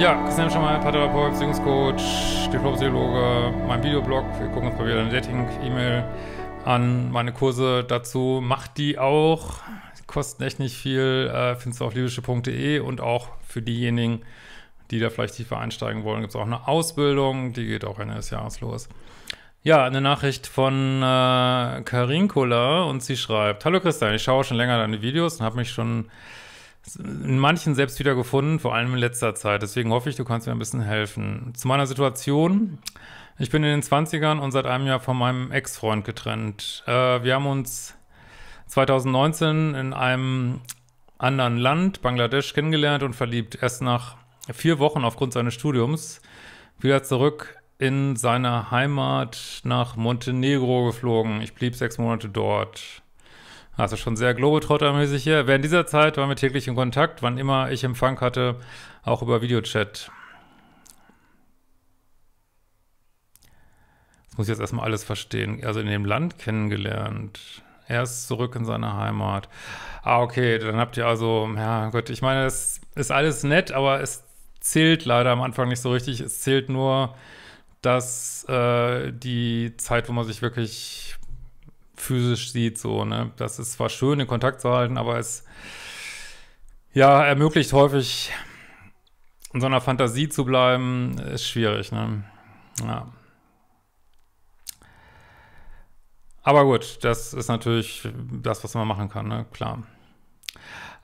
Ja, Christian Schemmer, Paartherapeut, Beziehungscoach, Diplompsychologe, mein Videoblog. Wir gucken uns mal wieder eine Dating-E-Mail an. Meine Kurse dazu, macht die auch. kosten echt nicht viel. Äh, findest du auf libysche.de und auch für diejenigen, die da vielleicht tiefer einsteigen wollen, gibt es auch eine Ausbildung. Die geht auch Ende des Jahres los. Ja, eine Nachricht von äh, Karinkula und sie schreibt: Hallo Christian, ich schaue schon länger deine Videos und habe mich schon in manchen selbst wieder gefunden, vor allem in letzter Zeit. Deswegen hoffe ich, du kannst mir ein bisschen helfen. Zu meiner Situation. Ich bin in den 20ern und seit einem Jahr von meinem Ex-Freund getrennt. Äh, wir haben uns 2019 in einem anderen Land, Bangladesch, kennengelernt und verliebt. Erst nach vier Wochen aufgrund seines Studiums wieder zurück in seine Heimat nach Montenegro geflogen. Ich blieb sechs Monate dort. Also schon sehr Globetrotter-mäßig hier. Während dieser Zeit waren wir täglich in Kontakt, wann immer ich Empfang hatte, auch über Videochat. Das muss ich jetzt erstmal alles verstehen. Also in dem Land kennengelernt. Er ist zurück in seine Heimat. Ah, okay, dann habt ihr also, ja Gott, ich meine, es ist alles nett, aber es zählt leider am Anfang nicht so richtig. Es zählt nur, dass äh, die Zeit, wo man sich wirklich physisch sieht. So, ne? Das ist zwar schön, den Kontakt zu halten, aber es ja, ermöglicht häufig, in so einer Fantasie zu bleiben, ist schwierig, ne? Ja. Aber gut, das ist natürlich das, was man machen kann, ne? Klar.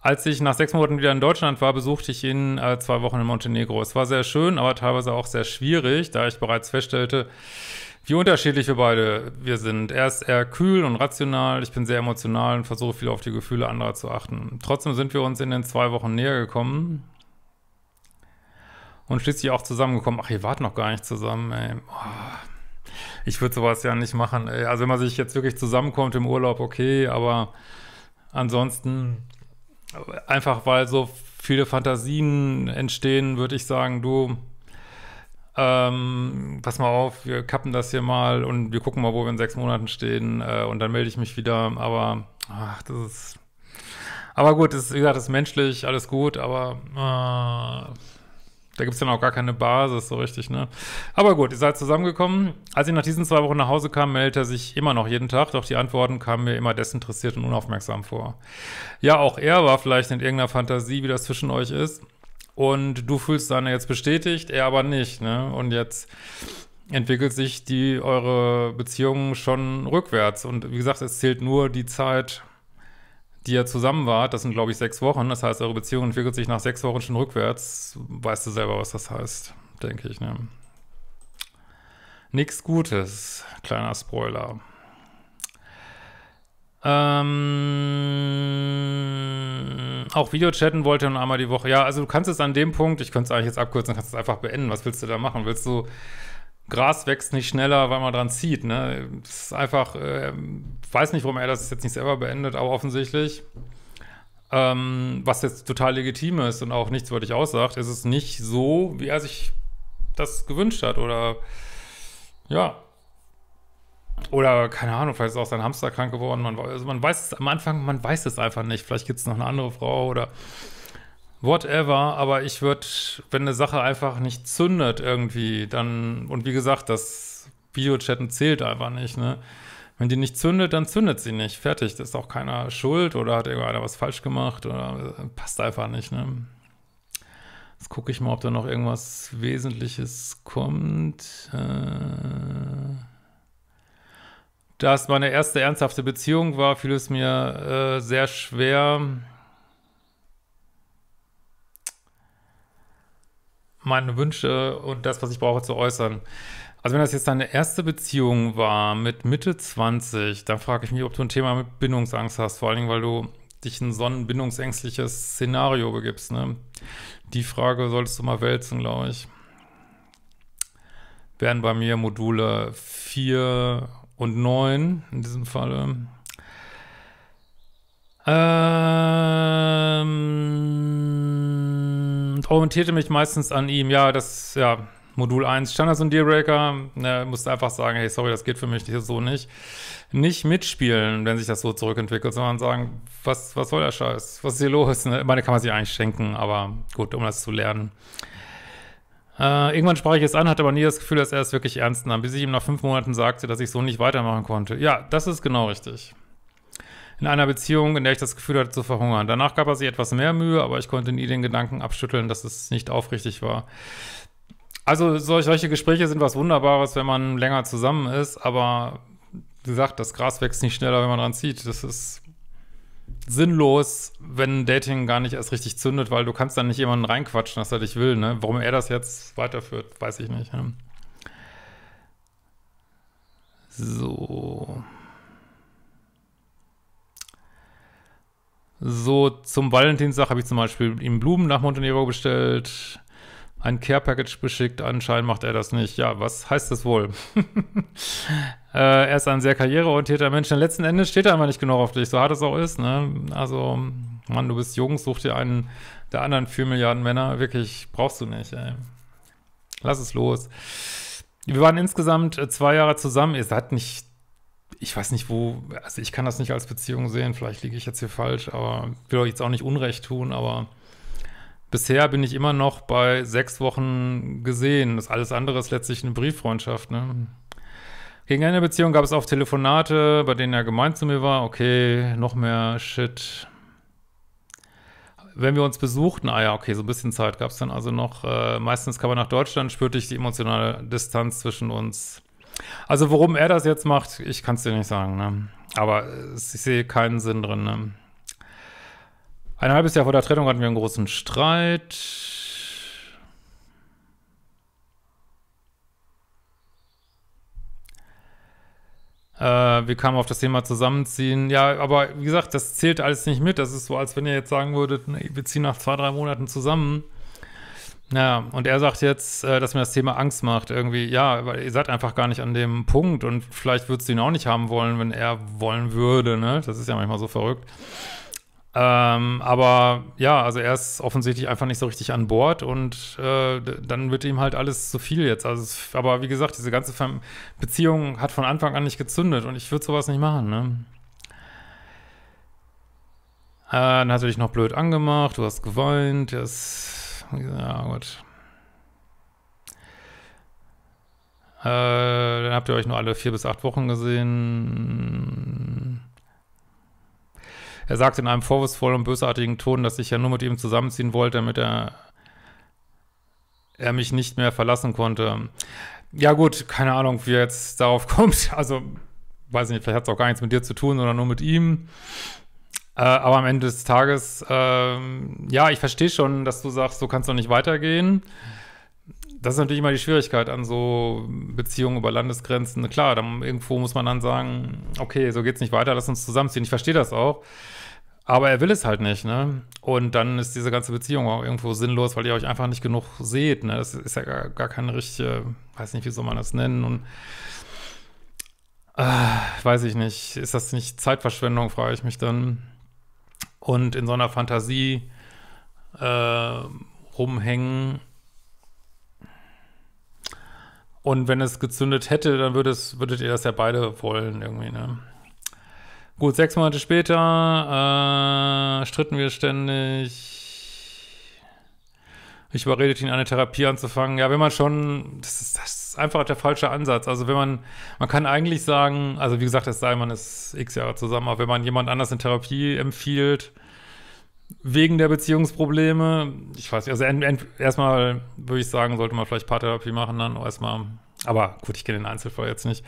Als ich nach sechs Monaten wieder in Deutschland war, besuchte ich ihn äh, zwei Wochen in Montenegro. Es war sehr schön, aber teilweise auch sehr schwierig, da ich bereits feststellte, wie unterschiedlich wir beide wir sind. Er ist eher kühl und rational, ich bin sehr emotional und versuche viel auf die Gefühle anderer zu achten. Trotzdem sind wir uns in den zwei Wochen näher gekommen und schließlich auch zusammengekommen. Ach, ihr wart noch gar nicht zusammen, ey. Oh, ich würde sowas ja nicht machen. Ey. Also wenn man sich jetzt wirklich zusammenkommt im Urlaub, okay, aber ansonsten einfach weil so viele Fantasien entstehen, würde ich sagen, du ähm, pass mal auf, wir kappen das hier mal und wir gucken mal, wo wir in sechs Monaten stehen äh, und dann melde ich mich wieder. Aber ach, das ist. Aber gut, das, wie gesagt, das ist menschlich, alles gut, aber äh, da gibt es dann auch gar keine Basis so richtig, ne? Aber gut, ihr seid zusammengekommen. Als ich nach diesen zwei Wochen nach Hause kam, meldet er sich immer noch jeden Tag, doch die Antworten kamen mir immer desinteressiert und unaufmerksam vor. Ja, auch er war vielleicht in irgendeiner Fantasie, wie das zwischen euch ist und du fühlst dann jetzt bestätigt, er aber nicht, ne? Und jetzt entwickelt sich die eure Beziehung schon rückwärts. Und wie gesagt, es zählt nur die Zeit, die ihr zusammen wart. Das sind, glaube ich, sechs Wochen. Das heißt, eure Beziehung entwickelt sich nach sechs Wochen schon rückwärts. Weißt du selber, was das heißt, denke ich, ne? Nichts Gutes, kleiner Spoiler. Ähm, auch Videochatten wollte nur einmal die Woche. Ja, also du kannst es an dem Punkt, ich könnte es eigentlich jetzt abkürzen, kannst es einfach beenden. Was willst du da machen? Willst du, Gras wächst nicht schneller, weil man dran zieht, ne? Das ist einfach, äh, weiß nicht, warum er das jetzt nicht selber beendet, aber offensichtlich, ähm, was jetzt total legitim ist und auch nichts, was ich aussagt, ist es nicht so, wie er sich das gewünscht hat oder, ja, oder keine Ahnung, vielleicht ist auch sein Hamster krank geworden. Man, also man weiß es am Anfang, man weiß es einfach nicht. Vielleicht gibt es noch eine andere Frau oder whatever. Aber ich würde, wenn eine Sache einfach nicht zündet irgendwie, dann, und wie gesagt, das Videochatten zählt einfach nicht, ne? Wenn die nicht zündet, dann zündet sie nicht. Fertig, das ist auch keiner schuld oder hat irgendeiner was falsch gemacht oder äh, passt einfach nicht, ne? Jetzt gucke ich mal, ob da noch irgendwas Wesentliches kommt. Äh das meine erste ernsthafte Beziehung war, fiel es mir äh, sehr schwer, meine Wünsche und das, was ich brauche, zu äußern. Also wenn das jetzt deine erste Beziehung war mit Mitte 20, dann frage ich mich, ob du ein Thema mit Bindungsangst hast, vor allen Dingen, weil du dich in so ein bindungsängstliches Szenario begibst. Ne? Die Frage solltest du mal wälzen, glaube ich. Wären bei mir Module 4 und 9 in diesem Falle. Ähm, orientierte mich meistens an ihm. Ja, das, ja, Modul 1 Standards und Dealbreaker. Äh, musste einfach sagen, hey, sorry, das geht für mich so nicht. Nicht mitspielen, wenn sich das so zurückentwickelt, sondern sagen, was, was soll der Scheiß? Was ist hier los? Ne? Ich meine, kann man sich eigentlich schenken, aber gut, um das zu lernen. Äh, irgendwann sprach ich es an, hatte aber nie das Gefühl, dass er es wirklich ernst nahm, bis ich ihm nach fünf Monaten sagte, dass ich so nicht weitermachen konnte. Ja, das ist genau richtig. In einer Beziehung, in der ich das Gefühl hatte zu verhungern. Danach gab er sich etwas mehr Mühe, aber ich konnte nie den Gedanken abschütteln, dass es nicht aufrichtig war. Also solche Gespräche sind was Wunderbares, wenn man länger zusammen ist, aber wie gesagt, das Gras wächst nicht schneller, wenn man dran zieht. Das ist sinnlos, wenn Dating gar nicht erst richtig zündet, weil du kannst dann nicht jemanden reinquatschen, dass er dich will. Ne? Warum er das jetzt weiterführt, weiß ich nicht. Ne? So. So, zum Valentinstag habe ich zum Beispiel ihm Blumen nach Montenegro bestellt ein Care Package beschickt. Anscheinend macht er das nicht. Ja, was heißt das wohl? äh, er ist ein sehr karriereorientierter Mensch. Denn letzten Endes steht er einfach nicht genau auf dich, so hart es auch ist. Ne? Also, Mann, du bist jung, such dir einen der anderen 4 Milliarden Männer. Wirklich, brauchst du nicht. Ey. Lass es los. Wir waren insgesamt äh, zwei Jahre zusammen. Ihr seid nicht, ich weiß nicht wo, also ich kann das nicht als Beziehung sehen. Vielleicht liege ich jetzt hier falsch, aber will euch jetzt auch nicht Unrecht tun, aber bisher bin ich immer noch bei sechs Wochen gesehen. Das alles andere ist letztlich eine Brieffreundschaft. Ne? Gegen der Beziehung gab es auch Telefonate, bei denen er gemeint zu mir war, okay, noch mehr Shit. Wenn wir uns besuchten, ah ja, okay, so ein bisschen Zeit gab es dann also noch. Äh, meistens kam er nach Deutschland, spürte ich die emotionale Distanz zwischen uns. Also, warum er das jetzt macht, ich kann es dir nicht sagen, ne? Aber äh, ich sehe keinen Sinn drin, ne? Ein halbes Jahr vor der Trennung hatten wir einen großen Streit. Äh, wir kamen auf das Thema zusammenziehen. Ja, aber wie gesagt, das zählt alles nicht mit. Das ist so, als wenn ihr jetzt sagen würdet, nee, wir ziehen nach zwei, drei Monaten zusammen. Ja, und er sagt jetzt, äh, dass mir das Thema Angst macht. Irgendwie, ja, weil ihr seid einfach gar nicht an dem Punkt und vielleicht würdest du ihn auch nicht haben wollen, wenn er wollen würde, ne? Das ist ja manchmal so verrückt. Ähm, aber ja, also er ist offensichtlich einfach nicht so richtig an Bord und äh, dann wird ihm halt alles zu viel jetzt. Also, aber wie gesagt, diese ganze Fam Beziehung hat von Anfang an nicht gezündet und ich würde sowas nicht machen, ne? Äh, dann hat er dich noch blöd angemacht, du hast geweint, das. Ja, gut. Äh, dann habt ihr euch nur alle vier bis acht Wochen gesehen. Er sagte in einem vorwurfsvollen und bösartigen Ton, dass ich ja nur mit ihm zusammenziehen wollte, damit er, er mich nicht mehr verlassen konnte. Ja gut, keine Ahnung, wie er jetzt darauf kommt. Also, weiß nicht, vielleicht hat es auch gar nichts mit dir zu tun, sondern nur mit ihm. Äh, aber am Ende des Tages, äh, ja, ich verstehe schon, dass du sagst, so kannst du nicht weitergehen das ist natürlich immer die Schwierigkeit an so Beziehungen über Landesgrenzen. Klar, dann irgendwo muss man dann sagen, okay, so geht's nicht weiter, lass uns zusammenziehen. Ich verstehe das auch. Aber er will es halt nicht, ne? Und dann ist diese ganze Beziehung auch irgendwo sinnlos, weil ihr euch einfach nicht genug seht, ne? Das ist ja gar, gar keine richtige, weiß nicht, wie soll man das nennen. Und äh, weiß ich nicht, ist das nicht Zeitverschwendung, frage ich mich dann. Und in so einer Fantasie äh, rumhängen und wenn es gezündet hätte, dann würdet, würdet ihr das ja beide wollen irgendwie, ne? Gut, sechs Monate später äh, stritten wir ständig. Ich überredete ihn, eine Therapie anzufangen. Ja, wenn man schon, das ist, das ist einfach der falsche Ansatz. Also wenn man, man kann eigentlich sagen, also wie gesagt, es sei, man ist x Jahre zusammen, aber wenn man jemand anders in Therapie empfiehlt, wegen der Beziehungsprobleme. Ich weiß nicht, also erstmal würde ich sagen, sollte man vielleicht Paartherapie machen dann erstmal. Aber gut, ich kenne den Einzelfall jetzt nicht.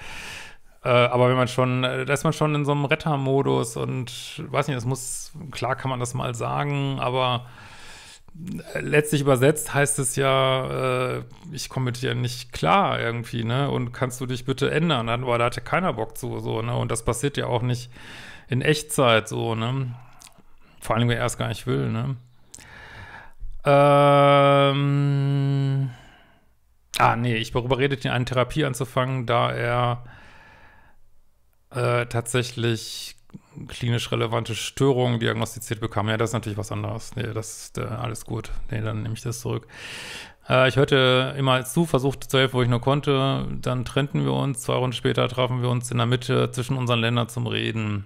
Äh, aber wenn man schon, da ist man schon in so einem Rettermodus und weiß nicht, das muss, klar kann man das mal sagen, aber äh, letztlich übersetzt heißt es ja, äh, ich komme mit dir nicht klar irgendwie, ne? Und kannst du dich bitte ändern? Aber da hatte keiner Bock zu, so, ne? Und das passiert ja auch nicht in Echtzeit so, ne? Vor allem, wer erst gar nicht will, ne? Ähm. Ah, nee, ich war überredet, ihn eine Therapie anzufangen, da er äh, tatsächlich klinisch relevante Störungen diagnostiziert bekam. Ja, das ist natürlich was anderes. Nee, das ist äh, alles gut. Nee, dann nehme ich das zurück. Äh, ich hörte immer zu, versuchte zu helfen, wo ich nur konnte. Dann trennten wir uns. Zwei Runden später trafen wir uns in der Mitte zwischen unseren Ländern zum Reden.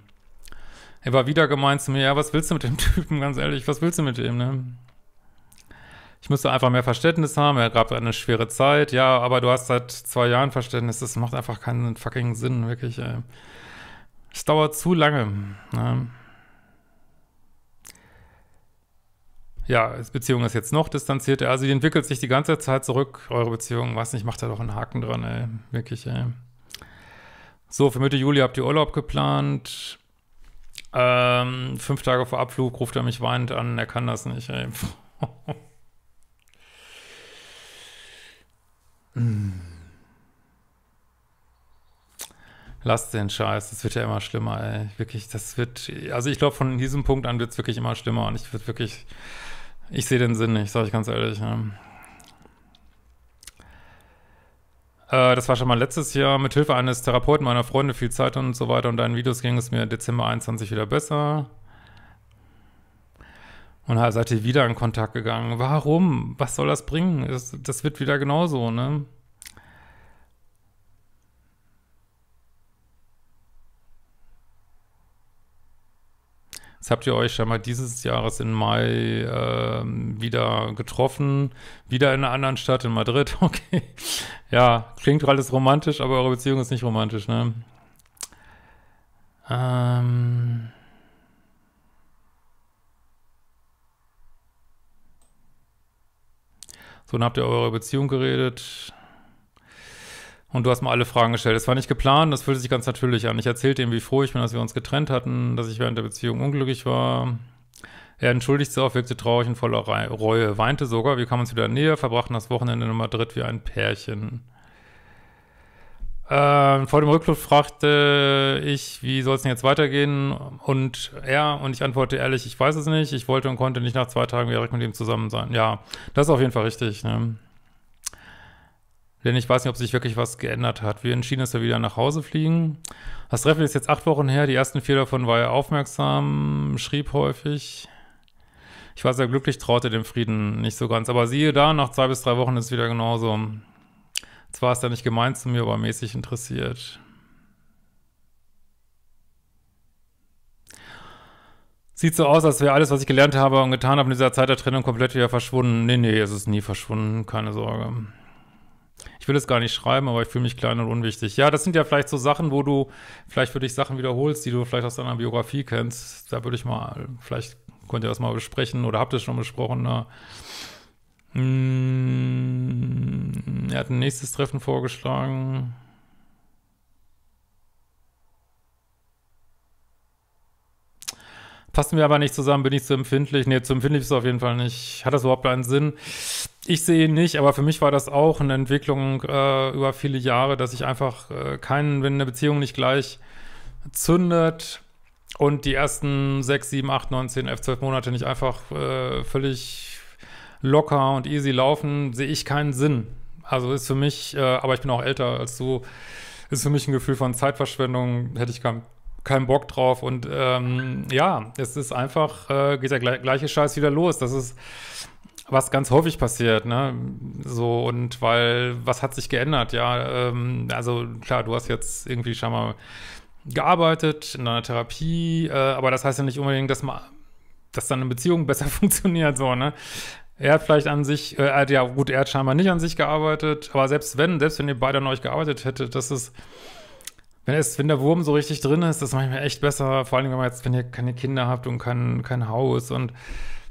Er war wieder gemeint zu mir, ja, was willst du mit dem Typen, ganz ehrlich, was willst du mit dem, ne? Ich müsste einfach mehr Verständnis haben, er gab eine schwere Zeit, ja, aber du hast seit zwei Jahren Verständnis, das macht einfach keinen fucking Sinn, wirklich, ey. Äh. Es dauert zu lange, ne? ja, Beziehung ist jetzt noch distanzierter. Also die entwickelt sich die ganze Zeit zurück, eure Beziehung. Weiß nicht, macht da doch einen Haken dran, ey. Wirklich, ey. So, für Mitte Juli habt ihr Urlaub geplant. Ähm, fünf Tage vor Abflug ruft er mich weinend an, er kann das nicht. Ey. Lass den Scheiß, das wird ja immer schlimmer, ey. Wirklich, das wird, also ich glaube, von diesem Punkt an wird es wirklich immer schlimmer und ich würde wirklich, ich sehe den Sinn nicht, sage ich ganz ehrlich. Ne? Äh, das war schon mal letztes Jahr. Mit Hilfe eines Therapeuten meiner Freunde viel Zeit und so weiter und deinen Videos ging es mir Dezember 21 wieder besser. Und halt seid ihr wieder in Kontakt gegangen. Warum? Was soll das bringen? Das, das wird wieder genauso, ne? Jetzt habt ihr euch scheinbar dieses Jahres im Mai äh, wieder getroffen, wieder in einer anderen Stadt, in Madrid. Okay. Ja, klingt alles romantisch, aber eure Beziehung ist nicht romantisch, ne? Ähm. So, dann habt ihr eure Beziehung geredet. Und du hast mir alle Fragen gestellt. Das war nicht geplant, das fühlte sich ganz natürlich an. Ich erzählte ihm, wie froh ich bin, dass wir uns getrennt hatten, dass ich während der Beziehung unglücklich war. Er entschuldigte auch, wirkte traurig und voller Reue, weinte sogar. Wir kamen uns wieder näher, verbrachten das Wochenende in Madrid wie ein Pärchen. Ähm, vor dem Rückflug fragte ich, wie soll es denn jetzt weitergehen? Und er, und ich antworte ehrlich, ich weiß es nicht. Ich wollte und konnte nicht nach zwei Tagen direkt mit ihm zusammen sein. Ja, das ist auf jeden Fall richtig. Ne? Denn ich weiß nicht, ob sich wirklich was geändert hat. Wir entschieden, dass wir wieder nach Hause fliegen. Das Treffen ist jetzt acht Wochen her. Die ersten vier davon war er aufmerksam, schrieb häufig. Ich war sehr glücklich, traute dem Frieden nicht so ganz. Aber siehe da, nach zwei bis drei Wochen ist es wieder genauso. Zwar ist er nicht gemeint zu mir, aber mäßig interessiert. Sieht so aus, als wäre alles, was ich gelernt habe und getan habe in dieser Zeit der Trennung komplett wieder verschwunden. Nee, nee, es ist nie verschwunden, keine Sorge ich will es gar nicht schreiben, aber ich fühle mich klein und unwichtig. Ja, das sind ja vielleicht so Sachen, wo du vielleicht für dich Sachen wiederholst, die du vielleicht aus deiner Biografie kennst. Da würde ich mal, vielleicht könnt ihr das mal besprechen oder habt ihr schon besprochen. Na, ne? mh, hm, er hat ein nächstes Treffen vorgeschlagen. Passen wir aber nicht zusammen, bin ich zu empfindlich? Nee, zu empfindlich ist es auf jeden Fall nicht. Hat das überhaupt einen Sinn? ich sehe ihn nicht, aber für mich war das auch eine Entwicklung äh, über viele Jahre, dass ich einfach äh, keinen, wenn eine Beziehung nicht gleich zündet und die ersten sechs, sieben, acht, neun, zehn, elf, zwölf Monate nicht einfach äh, völlig locker und easy laufen, sehe ich keinen Sinn. Also ist für mich, äh, aber ich bin auch älter als du, ist für mich ein Gefühl von Zeitverschwendung, hätte ich keinen kein Bock drauf. Und ähm, ja, es ist einfach, äh, geht der gleiche Scheiß wieder los. Das ist was ganz häufig passiert, ne? So, und weil, was hat sich geändert? Ja, ähm, also klar, du hast jetzt irgendwie schon mal gearbeitet in deiner Therapie, äh, aber das heißt ja nicht unbedingt, dass man, dass dann eine Beziehung besser funktioniert, so, ne? Er hat vielleicht an sich, äh, ja gut, er hat scheinbar nicht an sich gearbeitet, aber selbst wenn, selbst wenn ihr beide an euch gearbeitet hättet, das ist, wenn es, wenn der Wurm so richtig drin ist, das ist manchmal echt besser, vor allem wenn man jetzt, wenn ihr keine Kinder habt und kein, kein Haus und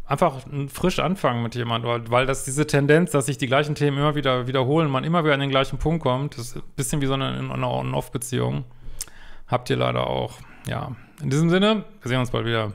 einfach frisch anfangen mit jemandem, weil, das diese Tendenz, dass sich die gleichen Themen immer wieder wiederholen, man immer wieder an den gleichen Punkt kommt, ist ein bisschen wie so eine On-Off-Beziehung. Habt ihr leider auch. Ja, in diesem Sinne, wir sehen uns bald wieder.